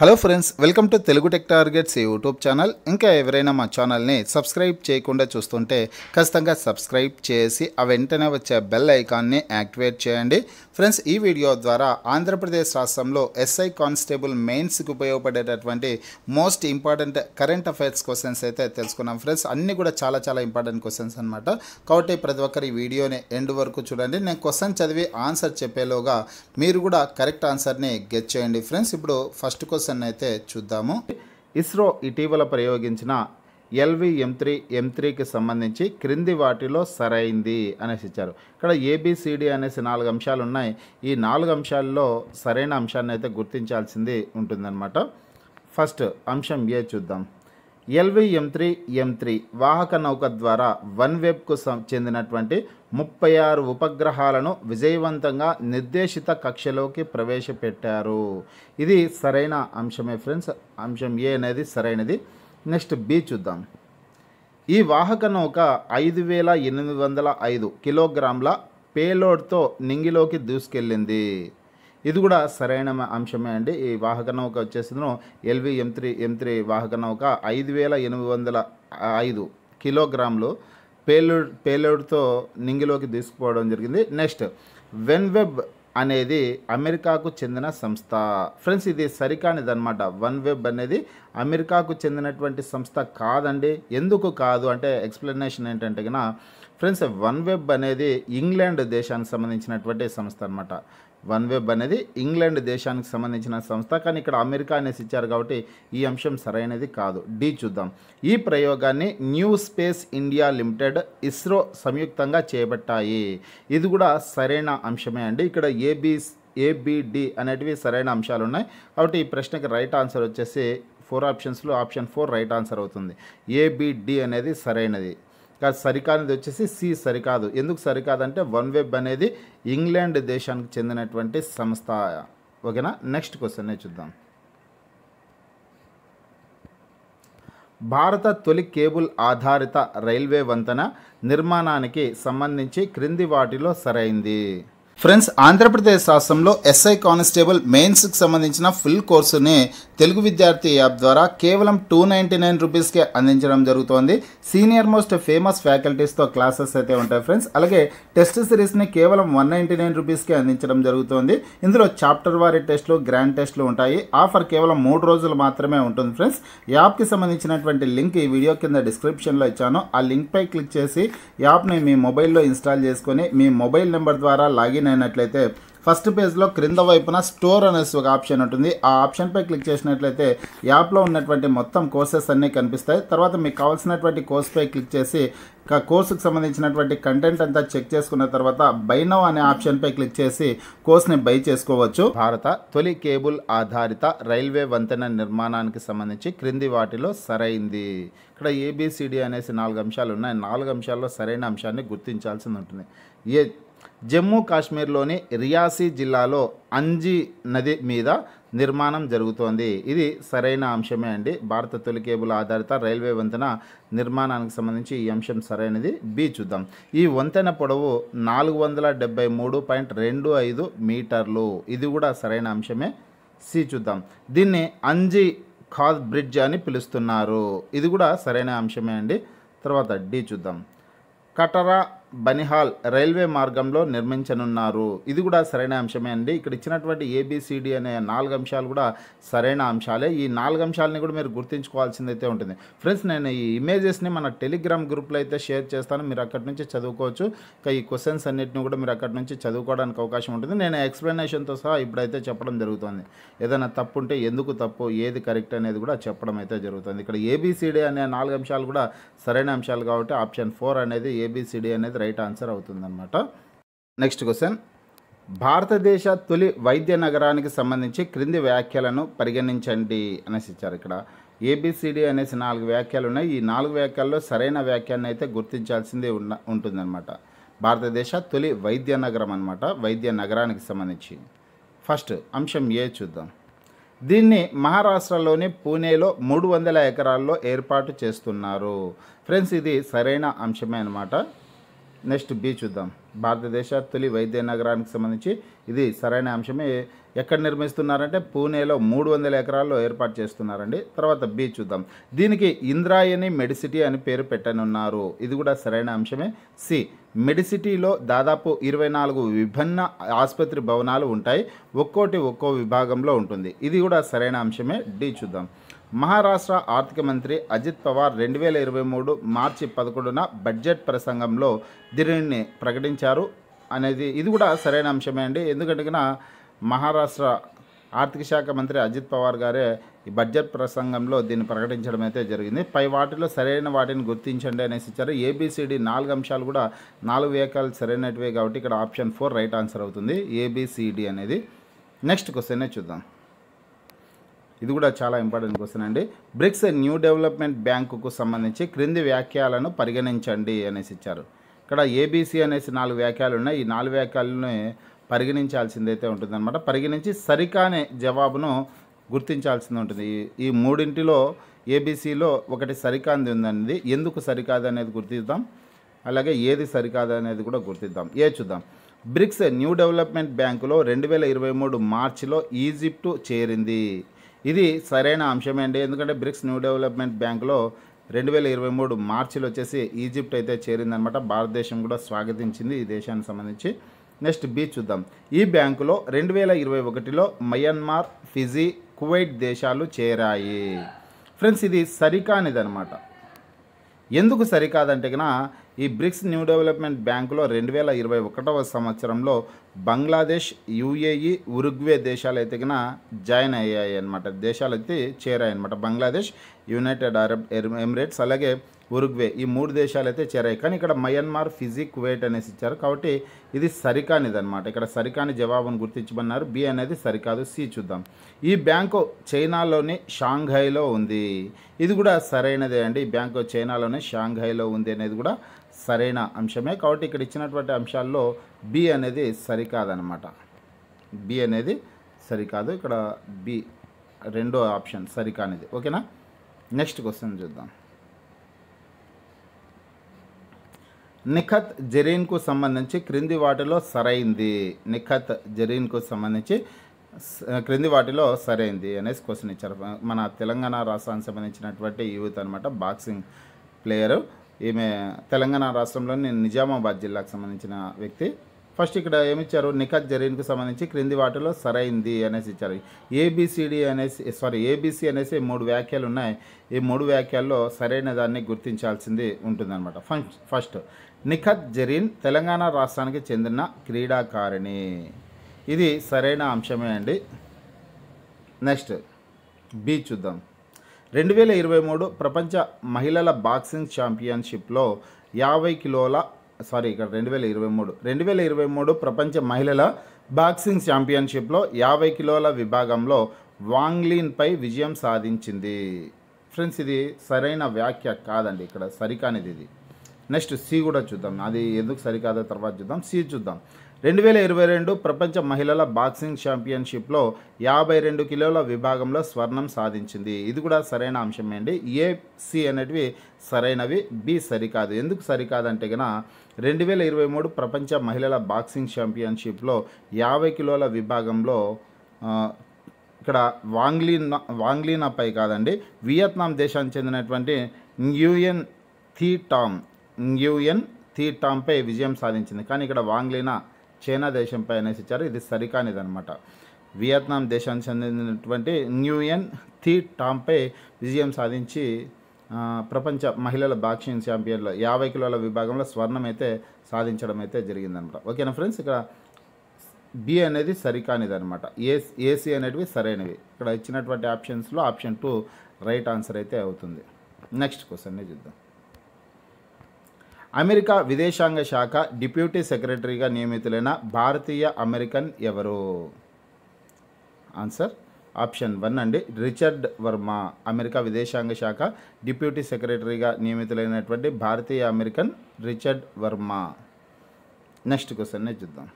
hello friends welcome to Telugu tech targets YouTube channel ఇంకా ఎవరైనా మా ఛానల్ని సబ్స్క్రైబ్ చేయకుండా చూస్తుంటే ఖచ్చితంగా సబ్స్క్రైబ్ చేసి ఆ వెంటనే వచ్చే బెల్ ఐకాన్ని యాక్టివేట్ చేయండి ఫ్రెండ్స్ ఈ వీడియో ద్వారా ఆంధ్రప్రదేశ్ రాష్ట్రంలో ఎస్ఐ కానిస్టేబుల్ మెయిన్స్కి ఉపయోగపడేటటువంటి most important current affairs questions అయితే తెలుసుకున్నాం ఫ్రెండ్స్ అన్నీ కూడా చాలా చాలా ఇంపార్టెంట్ క్వశ్చన్స్ అనమాట కాబట్టి ప్రతి ఒక్కరి వీడియోని ఎండ్ వరకు చూడండి నేను క్వశ్చన్ చదివి ఆన్సర్ చెప్పేలోగా మీరు కూడా కరెక్ట్ ఆన్సర్ని గెట్ చేయండి ఫ్రెండ్స్ ఇప్పుడు ఫస్ట్ క్వశ్చన్ అయితే చూద్దాము ఇస్రో ఇటీవల ప్రయోగించిన ఎల్వి ఎం త్రీ ఎం త్రీకి సంబంధించి క్రింది వాటిలో సరైంది అనేసి ఇచ్చారు ఇక్కడ ఏబిసిడి అనేసి నాలుగు అంశాలు ఉన్నాయి ఈ నాలుగు అంశాల్లో సరైన అంశాన్ని అయితే గుర్తించాల్సింది ఉంటుందన్నమాట ఫస్ట్ అంశం ఏ చూద్దాం LV M three M three వాహక నౌక ద్వారా వన్ వెబ్కు చెందినటువంటి ముప్పై ఆరు ఉపగ్రహాలను విజయవంతంగా నిర్దేశిత కక్షలోకి ప్రవేశపెట్టారు ఇది సరైన అంశమే ఫ్రెండ్స్ అంశం ఏ అనేది సరైనది నెక్స్ట్ బి చూద్దాం ఈ వాహక నౌక ఐదు వేల ఎనిమిది వందల ఐదు కిలోగ్రాముల పేలోడ్తో నింగిలోకి దూసుకెళ్ళింది ఇది కూడా సరైన అంశమే అండి ఈ వాహక నౌక వచ్చేసిందో LV M three M three వాహక నౌక ఐదు వేల ఎనిమిది వందల ఐదు కిలోగ్రాములు పేలోడ్ పేలోడ్తో నింగిలోకి తీసుకుపోవడం జరిగింది నెక్స్ట్ వెన్ వెబ్ అనేది అమెరికాకు చెందిన సంస్థ ఫ్రెండ్స్ ఇది సరికానిదనమాట వన్ వెబ్ అనేది అమెరికాకు చెందినటువంటి సంస్థ కాదండి ఎందుకు కాదు అంటే ఎక్స్ప్లెనేషన్ ఏంటంటే ఫ్రెండ్స్ వన్ వెబ్ అనేది ఇంగ్లాండ్ దేశానికి సంబంధించినటువంటి సంస్థ అనమాట వన్ వెబ్ అనేది ఇంగ్లాండ్ దేశానికి సంబంధించిన సంస్థ కానీ ఇక్కడ అమెరికా అనేసి ఇచ్చారు కాబట్టి ఈ అంశం సరైనది కాదు డి చూద్దాం ఈ ప్రయోగాన్ని New Space India Limited ISRO సంయుక్తంగా చేపట్టాయి ఇది కూడా సరైన అంశమే అండి ఇక్కడ ఏబి ఏబిడి అనేటివి సరైన అంశాలు ఉన్నాయి కాబట్టి ఈ ప్రశ్నకి రైట్ ఆన్సర్ వచ్చేసి ఫోర్ ఆప్షన్స్లో ఆప్షన్ ఫోర్ రైట్ ఆన్సర్ అవుతుంది ఏబిడి అనేది సరైనది కాదు సరికానిది వచ్చేసి సి సరికాదు ఎందుకు సరికాదంటే వన్ వెబ్ అనేది ఇంగ్లాండ్ దేశానికి చెందినటువంటి సంస్థ ఓకేనా నెక్స్ట్ క్వశ్చన్ చూద్దాం భారత తొలి కేబుల్ ఆధారిత రైల్వే వంతెన నిర్మాణానికి సంబంధించి క్రింది వాటిలో సరైంది ఫ్రెండ్స్ ఆంధ్రప్రదేశ్ రాష్ట్రంలో ఎస్ఐ కానిస్టేబుల్ మెయిన్స్కి సంబంధించిన ఫుల్ కోర్సుని తెలుగు విద్యార్థి యాప్ ద్వారా కేవలం టూ నైంటీ నైన్ రూపీస్కే అందించడం జరుగుతోంది సీనియర్ మోస్ట్ ఫేమస్ ఫ్యాకల్టీస్తో క్లాసెస్ అయితే ఉంటాయి ఫ్రెండ్స్ అలాగే టెస్ట్ సిరీస్ని కేవలం వన్ నైంటీ నైన్ రూపీస్కే అందించడం జరుగుతోంది ఇందులో చాప్టర్ వారి టెస్ట్లు గ్రాండ్ టెస్ట్లు ఉంటాయి ఆఫర్ కేవలం మూడు రోజులు మాత్రమే ఉంటుంది ఫ్రెండ్స్ యాప్కి సంబంధించినటువంటి లింక్ ఈ వీడియో కింద డిస్క్రిప్షన్లో ఇచ్చాను ఆ లింక్పై క్లిక్ చేసి యాప్ని మీ మొబైల్లో ఇన్స్టాల్ చేసుకొని మీ మొబైల్ నెంబర్ ద్వారా లాగిన్ లాగిన్ అయినట్లయితే ఫస్ట్ పేజ్లో క్రింద వైపున స్టోర్ అనేసి ఒక ఆప్షన్ ఉంటుంది ఆ ఆప్షన్పై క్లిక్ చేసినట్లయితే యాప్లో ఉన్నటువంటి మొత్తం కోర్సెస్ అన్నీ కనిపిస్తాయి తర్వాత మీకు కావాల్సినటువంటి కోర్స్పై క్లిక్ చేసి కోర్సుకు సంబంధించినటువంటి కంటెంట్ అంతా చెక్ చేసుకున్న తర్వాత బైనవ్ అనే ఆప్షన్పై క్లిక్ చేసి కోర్స్ని బై చేసుకోవచ్చు భారత తొలి కేబుల్ ఆధారిత రైల్వే వంతెన నిర్మాణానికి సంబంధించి క్రింది వాటిలో సరైంది ఇక్కడ ఏబిసిడి అనేసి నాలుగు అంశాలు ఉన్నాయి నాలుగు అంశాల్లో సరైన అంశాన్ని గుర్తించాల్సి ఉంటుంది ఏ జమ్మూ కాశ్మీర్లోని రియాసీ జిల్లాలో అంజీ నది మీద నిర్మాణం జరుగుతోంది ఇది సరైన అంశమే అండి భారత తొలి కేబుల్ ఆధారిత రైల్వే వంతెన నిర్మాణానికి సంబంధించి ఈ అంశం సరైనది బి చూద్దాం ఈ వంతెన పొడవు నాలుగు వందల డెబ్బై మూడు పాయింట్ రెండు ఐదు మీటర్లు ఇది కూడా సరైన అంశమే సి చూద్దాం దీన్ని అంజీ ఖాద్ బ్రిడ్జ్ అని పిలుస్తున్నారు ఇది కూడా సరైన అంశమే అండి తర్వాత డి చూద్దాం కటరా బనిహాల్ రైల్వే మార్గంలో నిర్మించనున్నారు ఇది కూడా సరైన అంశమే అండి ఇక్కడ ఇచ్చినటువంటి ఏబిసిడి అనే నాలుగు అంశాలు కూడా సరైన అంశాలే ఈ నాలుగు అంశాలని కూడా మీరు గుర్తుంచుకోవాల్సిందైతే ఉంటుంది ఫ్రెండ్స్ నేను ఈ ఇమేజెస్ని మన టెలిగ్రామ్ గ్రూప్లో అయితే షేర్ చేస్తాను మీరు అక్కడి నుంచి చదువుకోవచ్చు ఇంకా ఈ క్వశ్చన్స్ అన్నింటినీ కూడా మీరు అక్కడి నుంచి చదువుకోవడానికి అవకాశం ఉంటుంది నేను ఎక్స్ప్లెనేషన్తో సహా ఇప్పుడైతే చెప్పడం జరుగుతుంది ఏదైనా తప్పు ఉంటే ఎందుకు తప్పు ఏది కరెక్ట్ అనేది కూడా చెప్పడం అయితే జరుగుతుంది ఇక్కడ ఏబిసిడి అనే నాలుగు అంశాలు కూడా సరైన అంశాలు కాబట్టి ఆప్షన్ ఫోర్ అనేది ఏబిసిడి అనేది రైట్ ఆన్సర్ అవుతుందన్నమాట నెక్స్ట్ క్వశ్చన్ భారతదేశ తొలి వైద్య నగరానికి సంబంధించి క్రింది వ్యాఖ్యలను పరిగణించండి అనేసి ఇచ్చారు ఇక్కడ ఏబిసిడి అనేసి నాలుగు వ్యాఖ్యలు ఉన్నాయి ఈ నాలుగు వ్యాఖ్యల్లో సరైన వ్యాఖ్యాన్ని అయితే గుర్తించాల్సిందే ఉన్న ఉంటుందన్నమాట భారతదేశ తొలి వైద్య నగరం అనమాట వైద్య నగరానికి సంబంధించి ఫస్ట్ అంశం ఏ చూద్దాం దీన్ని మహారాష్ట్రలోని పూణేలో మూడు వందల ఎకరాల్లో ఏర్పాటు చేస్తున్నారు ఫ్రెండ్స్ ఇది సరైన అంశమే అనమాట నెక్స్ట్ బి చూద్దాం భారతదేశ తొలి వైద్య నగరానికి సంబంధించి ఇది సరైన అంశమే ఎక్కడ నిర్మిస్తున్నారంటే పూణేలో మూడు వందల ఎకరాల్లో ఏర్పాటు చేస్తున్నారండి తర్వాత బి చూద్దాం దీనికి ఇంద్రాయణి మెడిసిటీ అని పేరు పెట్టనున్నారు ఇది కూడా సరైన అంశమే సి మెడిసిటీలో దాదాపు ఇరవై నాలుగు విభిన్న ఆసుపత్రి భవనాలు ఉంటాయి ఒక్కోటి ఒక్కో విభాగంలో ఉంటుంది ఇది కూడా సరైన అంశమే డి చూద్దాం మహారాష్ట్ర ఆర్థిక మంత్రి అజిత్ పవార్ రెండు వేల ఇరవై మూడు మార్చి పదకొండున బడ్జెట్ ప్రసంగంలో దీనిని ప్రకటించారు అనేది ఇది కూడా సరైన అంశమే అండి ఎందుకంటే మహారాష్ట్ర ఆర్థిక శాఖ మంత్రి అజిత్ పవార్ గారే ఈ బడ్జెట్ ప్రసంగంలో దీన్ని ప్రకటించడం అయితే జరిగింది పై వాటిలో సరైన వాటిని గుర్తించండి అనేసి ఇచ్చారు ఏబిసిడి నాలుగు అంశాలు కూడా నాలుగు వేకాలు సరైనటివే కాబట్టి ఇక్కడ ఆప్షన్ ఫోర్ రైట్ ఆన్సర్ అవుతుంది ఏబిసిడి అనేది నెక్స్ట్ క్వశ్చనే చూద్దాం ఇది కూడా చాలా ఇంపార్టెంట్ క్వశ్చన్ అండి బ్రిక్స్ న్యూ డెవలప్మెంట్ బ్యాంకుకు సంబంధించి క్రింది వ్యాఖ్యలను పరిగణించండి అనేసి ఇచ్చారు ఇక్కడ ఏబీసీ అనేసి నాలుగు వ్యాఖ్యలు ఉన్నాయి ఈ నాలుగు వ్యాఖ్యలని పరిగణించాల్సిందైతే ఉంటుందన్నమాట పరిగణించి సరికానే జవాబును గుర్తించాల్సింది ఉంటుంది ఈ మూడింటిలో ఏబీసీలో ఒకటి సరికాంది ఉందనేది ఎందుకు సరికాదు అనేది గుర్తిద్దాం అలాగే ఏది సరికాదు అనేది కూడా గుర్తిద్దాం ఏ చూద్దాం బ్రిక్స్ న్యూ డెవలప్మెంట్ బ్యాంకులో రెండు వేల ఇరవై మూడు మార్చిలో ఈజిప్టు చేరింది ఇది సరైన అంశమే అండి ఎందుకంటే బ్రిక్స్ న్యూ డెవలప్మెంట్ బ్యాంక్లో రెండు వేల ఇరవై మూడు మార్చిలో వచ్చేసి ఈజిప్ట్ అయితే చేరిందనమాట భారతదేశం కూడా స్వాగతించింది ఈ దేశానికి సంబంధించి నెక్స్ట్ బీచ్ చూద్దాం ఈ బ్యాంకులో రెండు వేల ఇరవై ఒకటిలో మయన్మార్ ఫిజీ కువైట్ దేశాలు చేరాయి ఫ్రెండ్స్ ఇది సరికానిదనమాట ఎందుకు సరికాదంటే కనుక ఈ బ్రిక్స్ న్యూ డెవలప్మెంట్ బ్యాంకులో రెండు వేల ఇరవై ఒకటవ సంవత్సరంలో బంగ్లాదేశ్ యూఏఈ ఉరుగ్వే దేశాలు అయితే కనుక జాయిన్ అయ్యాయి అనమాట దేశాలు అయితే చేరాయి అనమాట బంగ్లాదేశ్ యునైటెడ్ అరబ్ ఎమిరేట్స్ అలాగే ఉరుగ్వే ఈ మూడు దేశాలు అయితే చేరాయి కానీ ఇక్కడ మయన్మార్ ఫిజిక్ వెయిట్ అనేసి ఇచ్చారు కాబట్టి ఇది సరికానిది అనమాట ఇక్కడ సరికాని జవాబును గుర్తించమన్నారు బి అనేది సరికాదు సి చూద్దాం ఈ బ్యాంకు చైనాలోని షాంఘైలో ఉంది ఇది కూడా సరైనదే అండి ఈ బ్యాంకు చైనాలోనే షాంఘైలో ఉంది అనేది కూడా సరైన అంశమే కాబట్టి ఇక్కడ ఇచ్చినటువంటి అంశాల్లో బి అనేది సరికాదనమాట బి అనేది సరికాదు ఇక్కడ బి రెండో ఆప్షన్ సరికానిది ఓకేనా నెక్స్ట్ క్వశ్చన్ చూద్దాం నిఖత్ జరీన్కు సంబంధించి క్రింది వాటిలో సరైంది నిఖత్ జరీన్కు సంబంధించి క్రింది వాటిలో సరైంది అనేసి క్వశ్చన్ ఇచ్చారు మన తెలంగాణ రాష్ట్రానికి సంబంధించినటువంటి యూత్ అనమాట బాక్సింగ్ ప్లేయరు ఈమె తెలంగాణ రాష్ట్రంలోని నిజామాబాద్ జిల్లాకు సంబంధించిన వ్యక్తి ఫస్ట్ ఇక్కడ ఏమిచ్చారు నిఖత్ జరీన్కు సంబంధించి క్రింది వాటిలో సరైంది అనేసి ఇచ్చారు ఏబిసిడి అనేసి సారీ ఏబిసి అనేసి మూడు వ్యాఖ్యలు ఉన్నాయి ఈ మూడు వ్యాఖ్యల్లో సరైన దాన్ని గుర్తించాల్సింది ఉంటుందన్నమాట ఫస్ట్ నిఖత్ జరీన్ తెలంగాణ రాష్ట్రానికి చెందిన క్రీడాకారిణి ఇది సరైన అంశమే అండి నెక్స్ట్ బి చూద్దాం రెండు వేల ఇరవై మూడు ప్రపంచ మహిళల బాక్సింగ్ ఛాంపియన్షిప్లో యాభై కిలోల సారీ ఇక్కడ రెండు వేల ఇరవై మూడు రెండు వేల ఇరవై మూడు ప్రపంచ మహిళల బాక్సింగ్ ఛాంపియన్షిప్లో యాభై కిలోల విభాగంలో వాంగ్లీన్పై విజయం సాధించింది ఫ్రెండ్స్ ఇది సరైన వ్యాఖ్య కాదండి ఇక్కడ సరికానిది ఇది నెక్స్ట్ సి కూడా చూద్దాం అది ఎందుకు సరికాదో తర్వాత చూద్దాం సి చూద్దాం రెండు వేల ఇరవై రెండు ప్రపంచ మహిళల బాక్సింగ్ ఛాంపియన్షిప్లో యాభై రెండు కిలోల విభాగంలో స్వర్ణం సాధించింది ఇది కూడా సరైన అంశమే అండి ఏ సి అనేటివి సరైనవి బి సరికాదు ఎందుకు సరికాదంటే కనుక రెండు వేల ఇరవై మూడు ప్రపంచ మహిళల బాక్సింగ్ ఛాంపియన్షిప్లో యాభై కిలోల విభాగంలో ఇక్కడ వాంగ్లీనా వాంగ్లీనాపై కాదండి వియత్నాం దేశానికి చెందినటువంటి న్యూయన్ థీ టామ్ న్యూయన్ థీ టామ్పై విజయం సాధించింది కానీ ఇక్కడ వాంగ్లీనా చైనా దేశంపై అనేసి ఇచ్చారు ఇది సరికానిదనమాట వియత్నాం దేశానికి చెందినటువంటి న్యూయన్ థీ టాంపై విజయం సాధించి ప్రపంచ మహిళల బాక్సింగ్ ఛాంపియన్లో యాభై కిలోల విభాగంలో స్వర్ణం అయితే సాధించడం అయితే జరిగిందనమాట ఓకేనా ఫ్రెండ్స్ ఇక్కడ బి అనేది అనమాట ఏ ఏసీ అనేటివి సరైనవి ఇక్కడ ఇచ్చినటువంటి ఆప్షన్స్లో ఆప్షన్ టూ రైట్ ఆన్సర్ అయితే అవుతుంది నెక్స్ట్ క్వశ్చన్ని చూద్దాం అమెరికా విదేశాంగ శాఖ డిప్యూటీ సెక్రటరీగా నియమితులైన భారతీయ అమెరికన్ ఎవరు ఆన్సర్ ఆప్షన్ వన్ అండి రిచర్డ్ వర్మ అమెరికా విదేశాంగ శాఖ డిప్యూటీ సెక్రటరీగా నియమితులైనటువంటి భారతీయ American Richard Verma next question చూద్దాం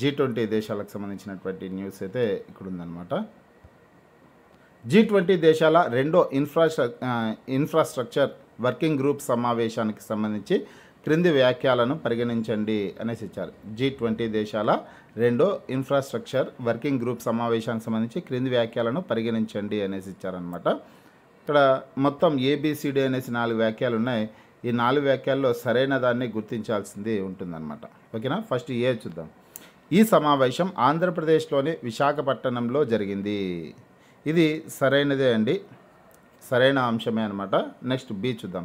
జీ ట్వంటీ దేశాలకు సంబంధించినటువంటి న్యూస్ అయితే ఇక్కడ ఉందన్నమాట జీ ట్వంటీ దేశాల రెండో ఇన్ఫ్రాస్ట్రక్ ఇన్ఫ్రాస్ట్రక్చర్ వర్కింగ్ గ్రూప్ సమావేశానికి సంబంధించి క్రింది వ్యాఖ్యలను పరిగణించండి అనేసి ఇచ్చారు జీ ట్వంటీ దేశాల రెండో ఇన్ఫ్రాస్ట్రక్చర్ వర్కింగ్ గ్రూప్ సమావేశానికి సంబంధించి క్రింది వ్యాఖ్యలను పరిగణించండి అనేసి ఇచ్చారనమాట ఇక్కడ మొత్తం ఏబిసిడి అనేసి నాలుగు వ్యాఖ్యలు ఉన్నాయి ఈ నాలుగు వ్యాఖ్యల్లో సరైన దాన్ని గుర్తించాల్సింది ఉంటుందన్నమాట ఓకేనా ఫస్ట్ ఏ చూద్దాం ఈ సమావేశం ఆంధ్రప్రదేశ్లోని విశాఖపట్నంలో జరిగింది ఇది సరైనదే అండి సరైన అంశమే అనమాట నెక్స్ట్ బి చూద్దాం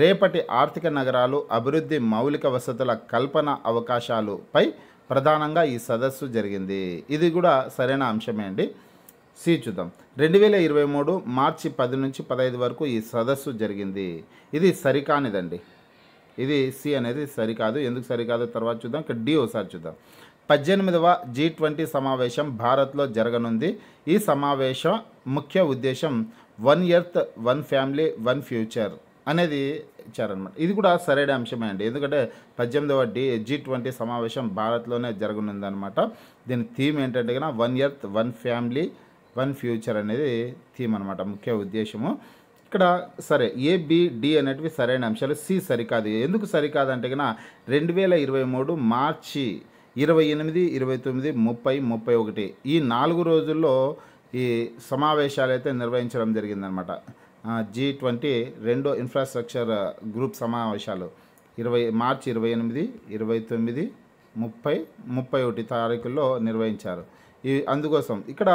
రేపటి ఆర్థిక నగరాలు అభివృద్ధి మౌలిక వసతుల కల్పన అవకాశాలుపై ప్రధానంగా ఈ సదస్సు జరిగింది ఇది కూడా సరైన అంశమే అండి సి చూద్దాం రెండు వేల ఇరవై మూడు మార్చి పది నుంచి పదహైదు వరకు ఈ సదస్సు జరిగింది ఇది సరికానిదండి ఇది సి అనేది సరికాదు ఎందుకు సరికాదు తర్వాత చూద్దాం ఇక్కడ డి ఒకసారి చూద్దాం పద్దెనిమిదవ జీ ట్వంటీ సమావేశం భారత్లో జరగనుంది ఈ సమావేశం ముఖ్య ఉద్దేశం one earth one family one future అనేది ఇచ్చారనమాట ఇది కూడా సరైన అంశమే అండి ఎందుకంటే పద్దెనిమిదవ డి జీ ట్వంటీ సమావేశం భారత్లోనే జరగనుందనమాట దీని థీమ్ ఏంటంటే కన్నా one earth one family one future అనేది థీమ్ అనమాట ముఖ్య ఉద్దేశము ఇక్కడ సరే ఏబిడి అనేటివి సరైన అంశాలు సి సరికాదు ఎందుకు సరికాదు అంటే రెండు వేల ఇరవై మూడు మార్చి ఇరవై ఎనిమిది ఇరవై తొమ్మిది ముప్పై ముప్పై ఒకటి ఈ నాలుగు రోజుల్లో ఈ సమావేశాలు అయితే నిర్వహించడం జరిగిందనమాట జీ ట్వంటీ రెండో ఇన్ఫ్రాస్ట్రక్చర్ గ్రూప్ సమావేశాలు ఇరవై మార్చి ఇరవై ఎనిమిది ఇరవై తొమ్మిది ముప్పై ముప్పై ఒకటి తారీఖుల్లో నిర్వహించారు ఈ అందుకోసం ఇక్కడ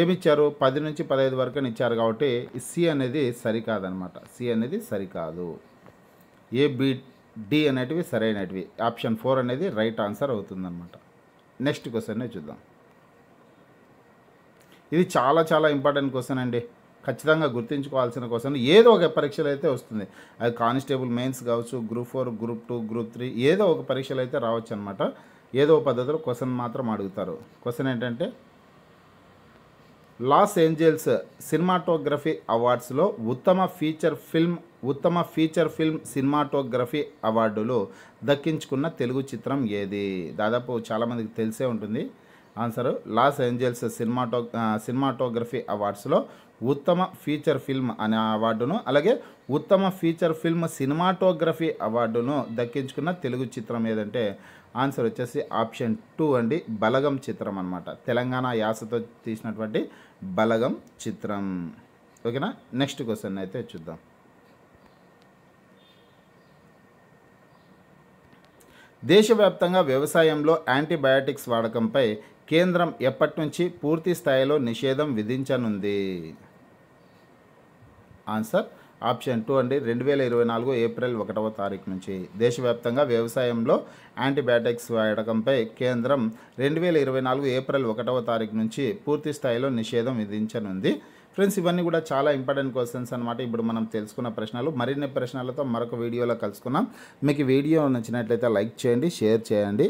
ఏమిచ్చారు పది నుంచి పదహైదు వరకు ఇచ్చారు కాబట్టి సి అనేది సరికాదనమాట సి అనేది సరికాదు ఏ బి డి అనేటివి సరైనటివి ఆప్షన్ ఫోర్ అనేది రైట్ ఆన్సర్ అవుతుందన్నమాట నెక్స్ట్ క్వశ్చన్నే చూద్దాం ఇది చాలా చాలా ఇంపార్టెంట్ క్వశ్చన్ అండి ఖచ్చితంగా గుర్తుంచుకోవాల్సిన క్వశ్చన్ ఏదో ఒక పరీక్షలు అయితే వస్తుంది అది కానిస్టేబుల్ మెయిన్స్ కావచ్చు group four group two group three ఏదో ఒక పరీక్షలు అయితే రావచ్చు అనమాట ఏదో పద్ధతిలో క్వశ్చన్ మాత్రం అడుగుతారు క్వశ్చన్ ఏంటంటే లాస్ ఏంజల్స్ సినిమాటోగ్రఫీ అవార్డ్స్లో ఉత్తమ ఫీచర్ ఫిల్మ్ ఉత్తమ ఫీచర్ ఫిల్మ్ సినిమాటోగ్రఫీ అవార్డులు దక్కించుకున్న తెలుగు చిత్రం ఏది దాదాపు చాలామందికి తెలిసే ఉంటుంది ఆన్సర్ లాస్ ఏంజల్స్ సినిమాటో సినిమాటోగ్రఫీ అవార్డ్స్లో ఉత్తమ ఫీచర్ ఫిల్మ్ అనే అవార్డును అలాగే ఉత్తమ ఫీచర్ ఫిల్మ్ సినిమాటోగ్రఫీ అవార్డును దక్కించుకున్న తెలుగు చిత్రం ఏదంటే ఆన్సర్ వచ్చేసి ఆప్షన్ టూ అండి బలగం చిత్రం అనమాట తెలంగాణ యాసతో తీసినటువంటి బలగం చిత్రం ఓకేనా నెక్స్ట్ క్వశ్చన్ అయితే చూద్దాం దేశవ్యాప్తంగా వ్యవసాయంలో యాంటీబయాటిక్స్ వాడకంపై కేంద్రం ఎప్పటి నుంచి పూర్తి స్థాయిలో నిషేధం విధించనుంది ఆన్సర్ ఆప్షన్ టూ అండి రెండు వేల ఇరవై నాలుగు ఏప్రిల్ ఒకటవ తారీఖు నుంచి దేశవ్యాప్తంగా వ్యవసాయంలో యాంటీబయాటిక్స్ వాడకంపై కేంద్రం రెండు వేల ఇరవై నాలుగు ఏప్రిల్ ఒకటవ తారీఖు నుంచి పూర్తి స్థాయిలో నిషేధం విధించనుంది ఫ్రెండ్స్ ఇవన్నీ కూడా చాలా ఇంపార్టెంట్ క్వశ్చన్స్ అనమాట ఇప్పుడు మనం తెలుసుకున్న ప్రశ్నలు మరిన్ని ప్రశ్నలతో మరొక వీడియోలో కలుసుకున్నాం మీకు వీడియో నచ్చినట్లయితే లైక్ చేయండి షేర్ చేయండి